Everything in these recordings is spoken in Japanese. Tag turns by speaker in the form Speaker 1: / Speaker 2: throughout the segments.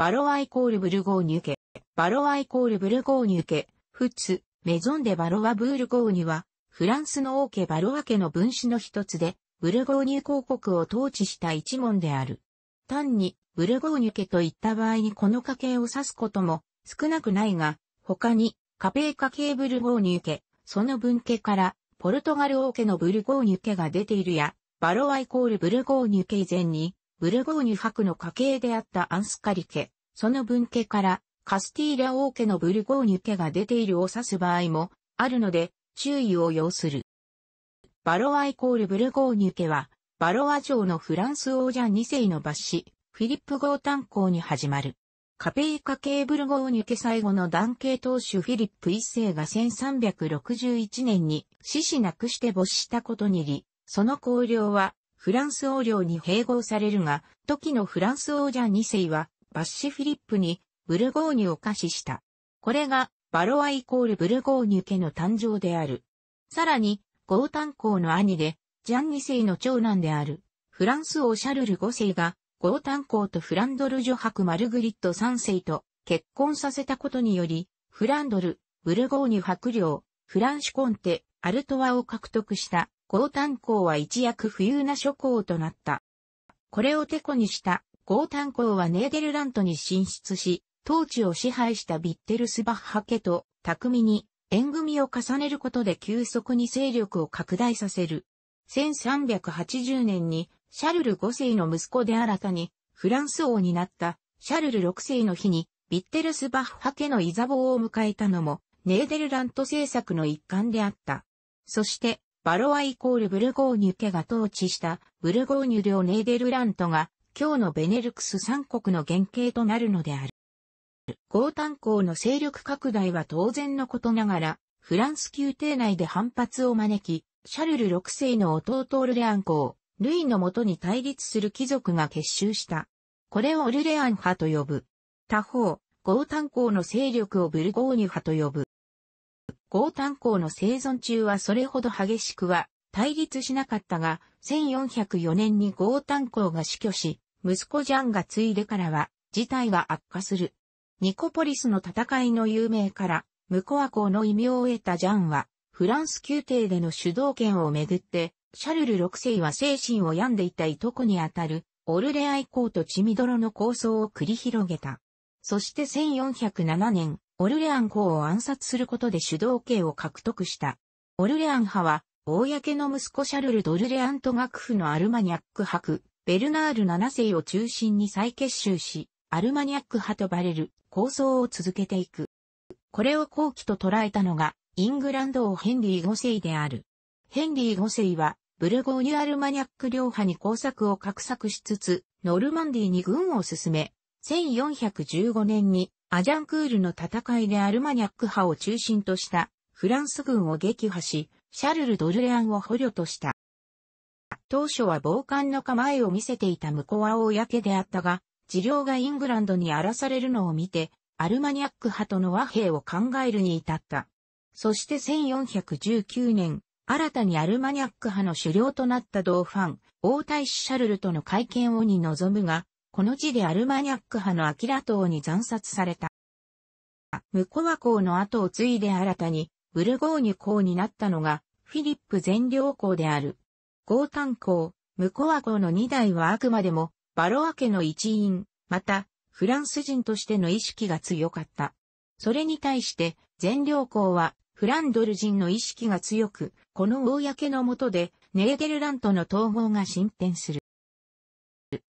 Speaker 1: バロワイコールブルゴーニュ家。バロワイコールブルゴーニュ家。フツ、メゾンデバロワブールゴーニュは、フランスの王家バロワ家の分子の一つで、ブルゴーニュ公国を統治した一門である。単に、ブルゴーニュ家といった場合にこの家系を指すことも少なくないが、他に、カペー家系ブルゴーニュ家、その分家から、ポルトガル王家のブルゴーニュ家が出ているや、バロワイコールブルゴーニュ家以前に、ブルゴーニュ博の家系であったアンスカリ家、その分家からカスティーラ王家のブルゴーニュ家が出ているを指す場合もあるので注意を要する。バロアイコールブルゴーニュ家は、バロア城のフランス王者2世の抜子、フィリップ号炭鉱に始まる。カペイカ系ブルゴーニュ家最後の男系当主フィリップ1世が1361年に死死なくして没したことにり、その公領はフランス王領に併合されるが、時のフランス王者2世は、バッシュフィリップに、ブルゴーニュを下賜した。これが、バロアイコールブルゴーニュ家の誕生である。さらに、ゴータン公の兄で、ジャン2世の長男である、フランス王シャルル5世が、ゴータン公とフランドル女伯マルグリット3世と結婚させたことにより、フランドル、ブルゴーニュ伯領、フランシュコンテ、アルトワを獲得した。豪炭鉱は一躍富裕な諸港となった。これをテコにした豪炭鉱はネーデルラントに進出し、当地を支配したビッテルスバッハ家と巧みに縁組を重ねることで急速に勢力を拡大させる。1380年にシャルル5世の息子で新たにフランス王になったシャルル6世の日にビッテルスバッハ家のイザボーを迎えたのもネーデルラント政策の一環であった。そしてバロアイコールブルゴーニュ家が統治したブルゴーニュ領ネーデルラントが今日のベネルクス三国の原型となるのである。ゴータン公の勢力拡大は当然のことながら、フランス宮廷内で反発を招き、シャルル6世の弟オルレアン公、ルイのもとに対立する貴族が結集した。これをオルレアン派と呼ぶ。他方、ゴータン公の勢力をブルゴーニュ派と呼ぶ。豪炭鉱の生存中はそれほど激しくは対立しなかったが、1404年に豪炭鉱が死去し、息子ジャンが継いでからは、事態は悪化する。ニコポリスの戦いの有名から、ムコア公の異名を得たジャンは、フランス宮廷での主導権をめぐって、シャルル6世は精神を病んでいたいとこにあたる、オルレアイ公とチミドロの構想を繰り広げた。そして1407年、オルレアン公を暗殺することで主導権を獲得した。オルレアン派は、公の息子シャルル・ドルレアント学府のアルマニャック派伯、ベルナール7世を中心に再結集し、アルマニャック派とバレる構想を続けていく。これを後期と捉えたのが、イングランド王ヘンリー5世である。ヘンリー5世は、ブルゴーニュ・アルマニャック両派に工作を画策しつつ、ノルマンディに軍を進め、1415年にアジャンクールの戦いでアルマニャック派を中心としたフランス軍を撃破し、シャルル・ドルレアンを捕虜とした。当初は傍観の構えを見せていた向こうは公であったが、治療がイングランドに荒らされるのを見て、アルマニャック派との和平を考えるに至った。そして1419年、新たにアルマニャック派の首領となった同ファン、王太子シャルルとの会見をに臨むが、この地でアルマニャック派のアキラ島に残殺された。ムコは公の後を継いで新たに、ブルゴーニュ公になったのが、フィリップ全領公である。ゴータン公、ムコワ公の二代はあくまでも、バロア家の一員、また、フランス人としての意識が強かった。それに対して、全領公は、フランドル人の意識が強く、この公の下で、ネーデルラントの統合が進展する。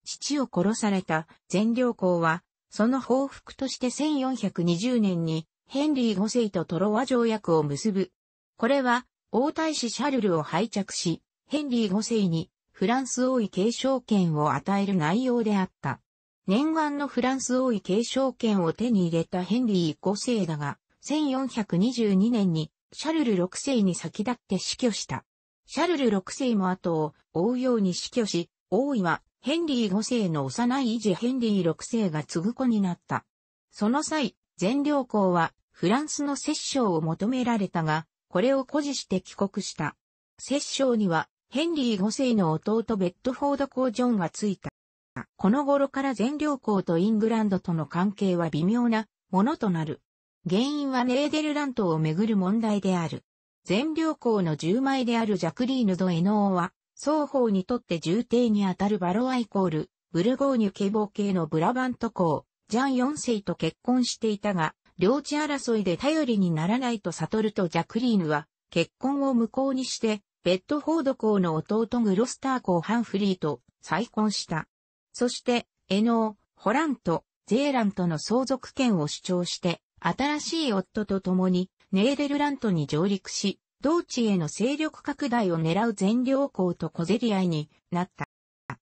Speaker 1: 父を殺された全領公は、その報復として1420年にヘンリー5世とトロワ条約を結ぶ。これは王太子シャルルを拝着し、ヘンリー5世にフランス王位継承権を与える内容であった。念願のフランス王位継承権を手に入れたヘンリー5世だが、1422年にシャルル6世に先立って死去した。シャルル6世も後を追うように死去し、王位はヘンリー5世の幼い維持ヘンリー6世が継ぐ子になった。その際、全領公はフランスの摂政を求められたが、これを誇示して帰国した。摂政には、ヘンリー5世の弟ベッドフォード公ジョンがついた。この頃から全領公とイングランドとの関係は微妙なものとなる。原因はネーデルラントをめぐる問題である。全領公の10枚であるジャクリーヌ・ド・エノーは、双方にとって重帝にあたるバロアイコール、ブルゴーニュ警防系のブラバント公、ジャン4世と結婚していたが、領地争いで頼りにならないと悟るとジャクリーヌは、結婚を無効にして、ベッドフォード公の弟グロスター公ハンフリーと再婚した。そして、エノー、ホラント、ゼーラントの相続権を主張して、新しい夫と共にネーデルラントに上陸し、同地への勢力拡大を狙う全領公と小競り合いになった。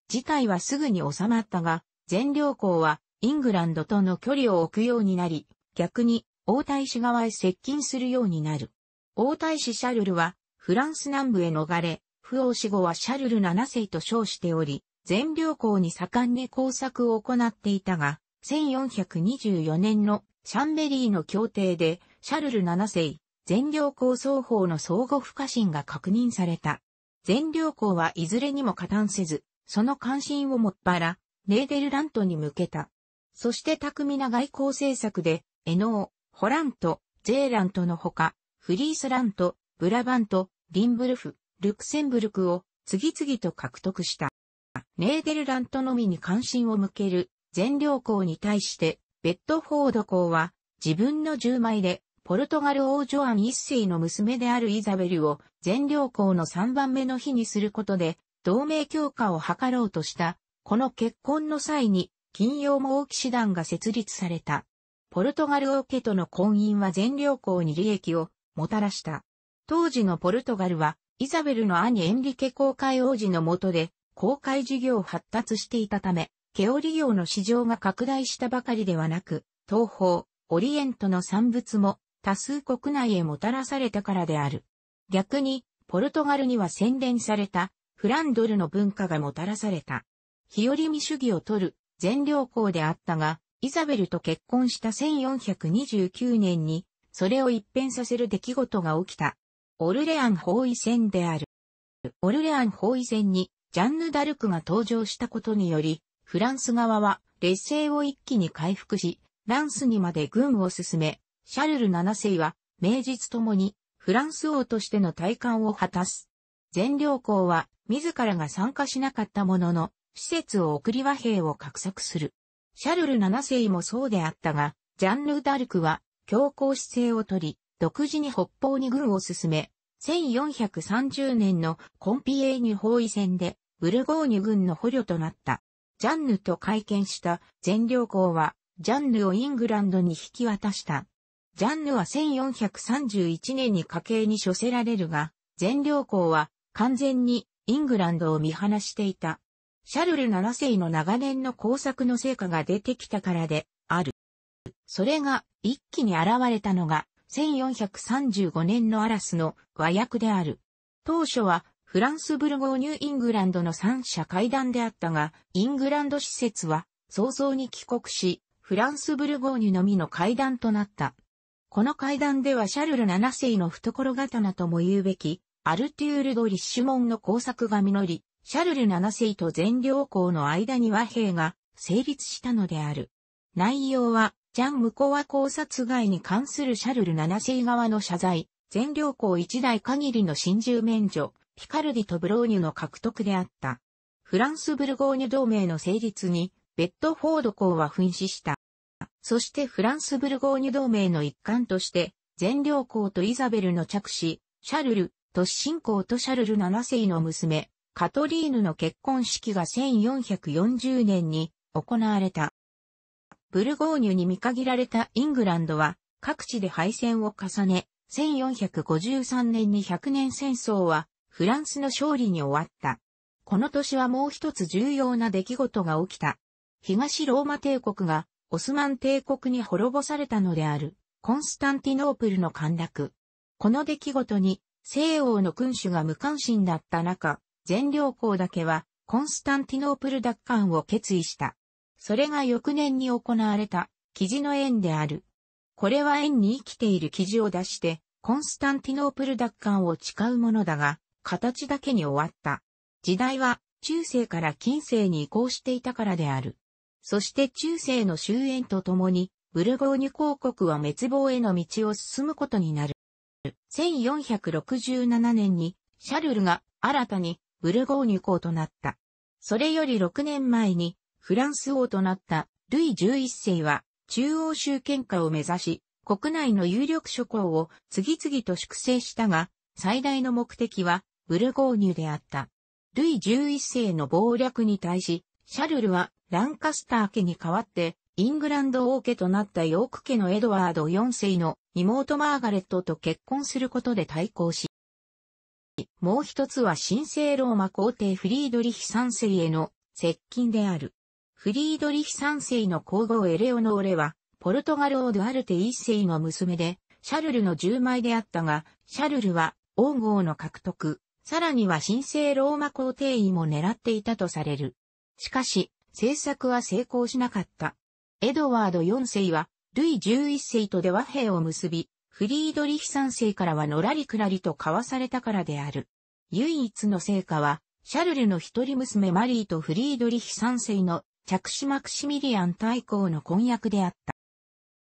Speaker 1: 事態はすぐに収まったが、全領公はイングランドとの距離を置くようになり、逆に王太子側へ接近するようになる。王太子シャルルはフランス南部へ逃れ、不王死後はシャルル7世と称しており、全領公に盛んに工作を行っていたが、1424年のシャンベリーの協定で、シャルル7世、全領校双方の相互不可侵が確認された。全領校はいずれにも加担せず、その関心をもっぱら、ネーデルラントに向けた。そして巧みな外交政策で、エノー、ホラント、ゼーラントのほか、フリースラント、ブラバント、リンブルフ、ルクセンブルクを次々と獲得した。ネーデルラントのみに関心を向ける全領校に対して、ベッドフォード校は自分の10枚でポルトガル王女アン一世の娘であるイザベルを全領校の3番目の日にすることで、同盟強化を図ろうとした、この結婚の際に、金曜も王騎士団が設立された。ポルトガル王家との婚姻は全領校に利益をもたらした。当時のポルトガルは、イザベルの兄エンリケ公会王子の下で、公会事業を発達していたため、ケオ利用の市場が拡大したばかりではなく、東方、オリエントの産物も多数国内へもたらされたからである。逆に、ポルトガルには洗練された、フランドルの文化がもたらされた。日和見主義を取る、全領校であったが、イザベルと結婚した1429年に、それを一変させる出来事が起きた。オルレアン包囲戦である。オルレアン包囲戦に、ジャンヌ・ダルクが登場したことにより、フランス側は劣勢を一気に回復し、ランスにまで軍を進め、シャルル7世は、名実ともに、フランス王としての大冠を果たす。全領公は、自らが参加しなかったものの、施設を送り和平を画策する。シャルル7世もそうであったが、ジャンヌ・ダルクは、強硬姿勢をとり、独自に北方に軍を進め、1430年のコンピエーニュ包囲戦で、ブルゴーニュ軍の捕虜となった。ジャンヌと会見した全領公は、ジャンヌをイングランドに引き渡した。ジャンヌは1431年に家計に処せられるが、全領校は完全にイングランドを見放していた。シャルル7世の長年の工作の成果が出てきたからである。それが一気に現れたのが1435年のアラスの和訳である。当初はフランスブルゴーニューイングランドの三者会談であったが、イングランド施設は早々に帰国し、フランスブルゴーニュのみの会談となった。この会談ではシャルル7世の懐刀とも言うべき、アルテュール・ド・リッシュモンの工作が実り、シャルル7世と全領校の間に和平が成立したのである。内容は、ジャン・ムコワ考察外に関するシャルル7世側の謝罪、全領校一代限りの真珠免除、ピカルディとブローニュの獲得であった。フランス・ブルゴーニュ同盟の成立に、ベッドフォード校は紛失した。そしてフランス・ブルゴーニュ同盟の一環として、全領公とイザベルの着子、シャルル、都市信仰とシャルル7世の娘、カトリーヌの結婚式が1440年に行われた。ブルゴーニュに見限られたイングランドは各地で敗戦を重ね、1453年に100年戦争はフランスの勝利に終わった。この年はもう一つ重要な出来事が起きた。東ローマ帝国がオスマン帝国に滅ぼされたのである、コンスタンティノープルの陥落。この出来事に、西欧の君主が無関心だった中、全領公だけは、コンスタンティノープル奪還を決意した。それが翌年に行われた、記事の縁である。これは縁に生きている記事を出して、コンスタンティノープル奪還を誓うものだが、形だけに終わった。時代は、中世から近世に移行していたからである。そして中世の終焉とともに、ブルゴーニュ公国は滅亡への道を進むことになる。1467年に、シャルルが新たにブルゴーニュ公となった。それより6年前に、フランス王となったルイ11世は、中央集権化を目指し、国内の有力諸公を次々と粛清したが、最大の目的はブルゴーニュであった。ルイ11世の謀略に対し、シャルルはランカスター家に代わってイングランド王家となったヨーク家のエドワード4世の妹マーガレットと結婚することで対抗し、もう一つは神聖ローマ皇帝フリードリヒ3世への接近である。フリードリヒ3世の皇后エレオノーレは、ポルトガル王ドアルテ1世の娘で、シャルルの10枚であったが、シャルルは王号の獲得、さらには神聖ローマ皇帝位も狙っていたとされる。しかし、政策は成功しなかった。エドワード4世は、ルイ11世とで和平を結び、フリードリヒ3世からはのらりくらりと交わされたからである。唯一の成果は、シャルルの一人娘マリーとフリードリヒ3世の着手マクシミリアン大公の婚約であっ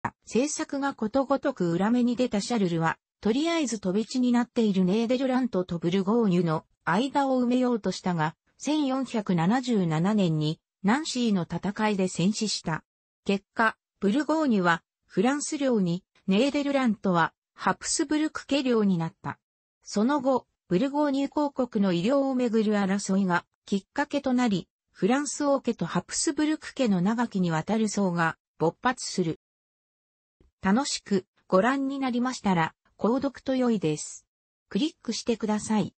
Speaker 1: た。政策がことごとく裏目に出たシャルルは、とりあえず飛び地になっているネーデルラントとブルゴーニュの間を埋めようとしたが、1477年にナンシーの戦いで戦死した。結果、ブルゴーニュはフランス領に、ネーデルラントはハプスブルク家領になった。その後、ブルゴーニュ公国の医療をめぐる争いがきっかけとなり、フランス王家とハプスブルク家の長きにわたる層が勃発する。楽しくご覧になりましたら、購読と良いです。クリックしてください。